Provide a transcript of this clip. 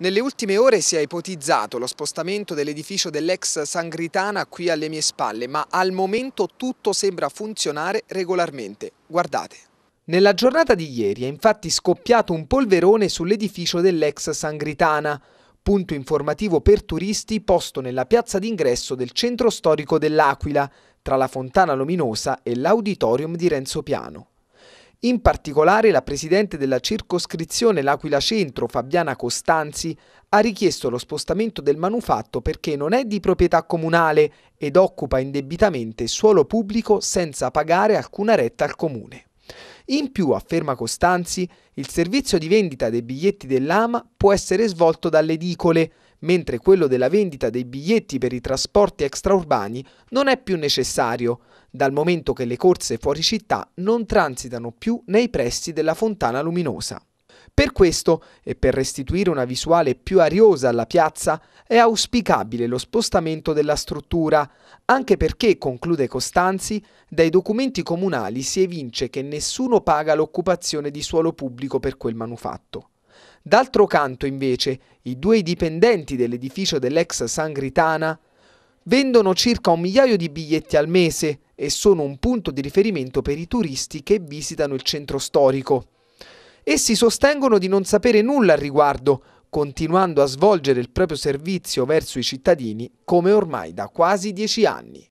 Nelle ultime ore si è ipotizzato lo spostamento dell'edificio dell'ex Sangritana qui alle mie spalle, ma al momento tutto sembra funzionare regolarmente. Guardate. Nella giornata di ieri è infatti scoppiato un polverone sull'edificio dell'ex Sangritana, punto informativo per turisti posto nella piazza d'ingresso del centro storico dell'Aquila, tra la Fontana Luminosa e l'auditorium di Renzo Piano. In particolare la presidente della circoscrizione L'Aquila Centro, Fabiana Costanzi, ha richiesto lo spostamento del manufatto perché non è di proprietà comunale ed occupa indebitamente suolo pubblico senza pagare alcuna retta al comune. In più, afferma Costanzi, il servizio di vendita dei biglietti dell'AMA può essere svolto dalle edicole mentre quello della vendita dei biglietti per i trasporti extraurbani non è più necessario, dal momento che le corse fuori città non transitano più nei pressi della fontana luminosa. Per questo, e per restituire una visuale più ariosa alla piazza, è auspicabile lo spostamento della struttura, anche perché, conclude Costanzi, dai documenti comunali si evince che nessuno paga l'occupazione di suolo pubblico per quel manufatto. D'altro canto, invece, i due dipendenti dell'edificio dell'ex Sangritana vendono circa un migliaio di biglietti al mese e sono un punto di riferimento per i turisti che visitano il centro storico. Essi sostengono di non sapere nulla al riguardo, continuando a svolgere il proprio servizio verso i cittadini come ormai da quasi dieci anni.